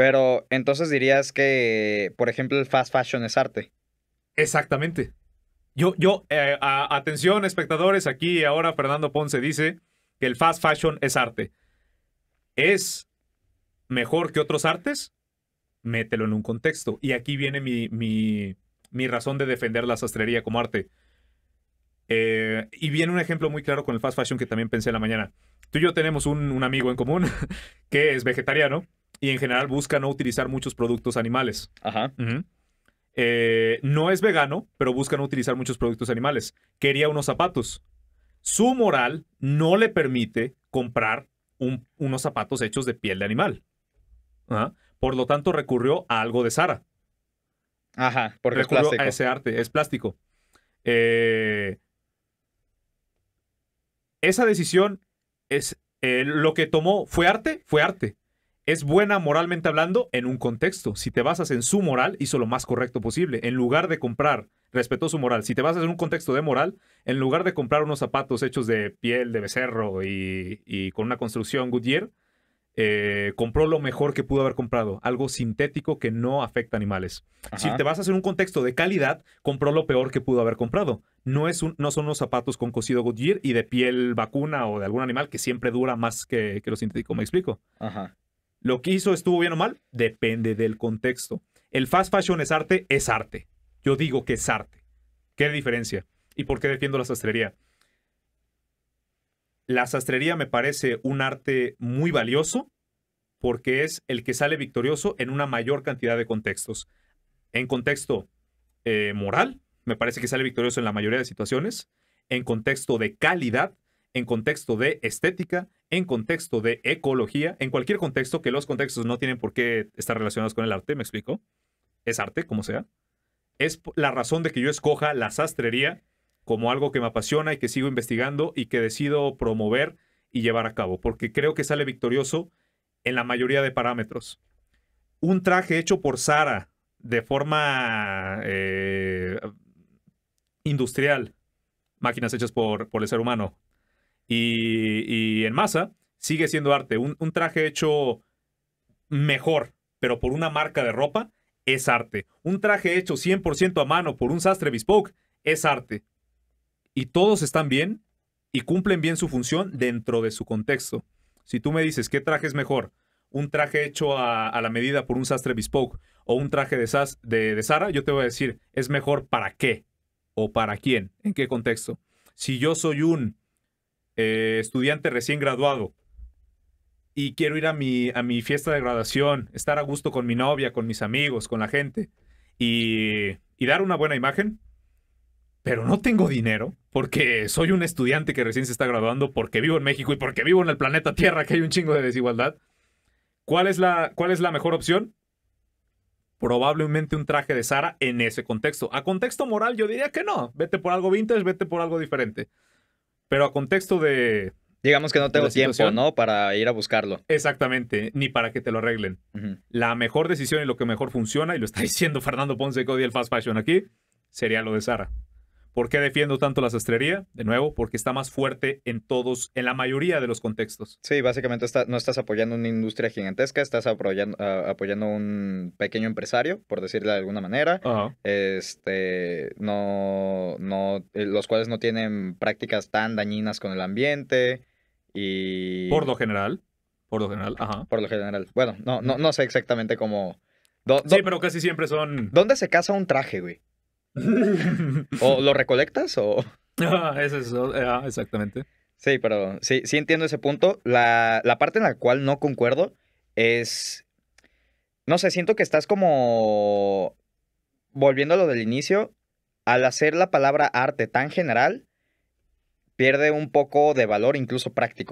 Pero entonces dirías que, por ejemplo, el fast fashion es arte. Exactamente. Yo, yo, eh, atención, espectadores, aquí ahora Fernando Ponce dice que el fast fashion es arte. ¿Es mejor que otros artes? Mételo en un contexto. Y aquí viene mi, mi, razón de defender la sastrería como arte. Eh, y viene un ejemplo muy claro con el fast fashion que también pensé en la mañana. Tú y yo tenemos un, un amigo en común que es vegetariano y en general busca no utilizar muchos productos animales. Ajá. Eh, no es vegano, pero busca no utilizar muchos productos animales. Quería unos zapatos. Su moral no le permite comprar unos zapatos hechos de piel de animal. Por lo tanto, recurrió a algo de Sara. Ajá, porque recurrió a ese arte, es plástico. Eh, esa decisión es eh, lo que tomó fue arte, fue arte es buena moralmente hablando en un contexto. Si te basas en su moral, hizo lo más correcto posible. En lugar de comprar, respetó su moral. Si te basas en un contexto de moral, en lugar de comprar unos zapatos hechos de piel de becerro y, con una construcción Goodyear, eh, compró lo mejor que pudo haber comprado, algo sintético que no afecta a animales. Si te basas en un contexto de calidad, compró lo peor que pudo haber comprado. No, es no son unos zapatos con cosido Goodyear y de piel vacuna o de algún animal que siempre dura más que, que lo sintético, me explico. Ajá. Lo que hizo estuvo bien o mal, depende del contexto. El fast fashion es arte, es arte. Yo digo que es arte. ¿Qué diferencia? ¿Y por qué defiendo la sastrería? La sastrería me parece un arte muy valioso porque es el que sale victorioso en una mayor cantidad de contextos. En contexto eh, moral, me parece que sale victorioso en la mayoría de situaciones. En contexto de calidad, en contexto de estética, en contexto de ecología, en cualquier contexto, que los contextos no tienen por qué estar relacionados con el arte, ¿me explico? Es arte, como sea. Es la razón de que yo escoja la sastrería como algo que me apasiona y que sigo investigando y que decido promover y llevar a cabo, porque creo que sale victorioso en la mayoría de parámetros. Un traje hecho por Sara de forma eh, industrial, máquinas hechas por, por el ser humano, y, en masa, sigue siendo arte. Un, traje hecho mejor, pero por una marca de ropa, es arte. Un traje hecho 100% a mano por un sastre bespoke, es arte. Y todos están bien y cumplen bien su función dentro de su contexto. Si tú me dices, ¿qué traje es mejor? ¿Un traje hecho a, a la medida por un sastre bespoke o un traje de, de, de Sara? Yo te voy a decir, ¿es mejor para qué? ¿O para quién? ¿En qué contexto? Si yo soy un eh, estudiante recién graduado y quiero ir a mi, a mi fiesta de graduación, estar a gusto con mi novia, con mis amigos, con la gente y, dar una buena imagen, pero no tengo dinero porque soy un estudiante que recién se está graduando, porque vivo en México y porque vivo en el planeta Tierra que hay un chingo de desigualdad. ¿Cuál es la, cuál es la mejor opción? Probablemente un traje de Sara en ese contexto. A contexto moral yo diría que no. Vete por algo vintage, vete por algo diferente. Pero a contexto de... Digamos que no tengo tiempo, ¿no? Para ir a buscarlo. Exactamente, ni para que te lo arreglen. La mejor decisión y lo que mejor funciona, y lo está diciendo Fernando Ponce Cody el Fast Fashion aquí, sería lo de Sara. ¿Por qué defiendo tanto la sastrería? De nuevo, porque está más fuerte en todos, en la mayoría de los contextos. Sí, básicamente no estás apoyando una industria gigantesca, estás ah, apoyando, un pequeño empresario, por decirlo de alguna manera. Este, no, no, eh, los cuales no tienen prácticas tan dañinas con el ambiente y... Por lo general. Por lo general, ajá. Por lo general. Bueno, no, no, no sé exactamente cómo... sí, pero casi siempre son... ¿Dónde se casa un traje, güey? ¿O lo recolectas o...? Ah, es, ah, exactamente. Sí, pero sí, sí entiendo ese punto. La, la parte en la cual no concuerdo es... No sé, siento que estás como... Volviendo a lo del inicio, al hacer la palabra arte tan general, pierde un poco de valor incluso práctico.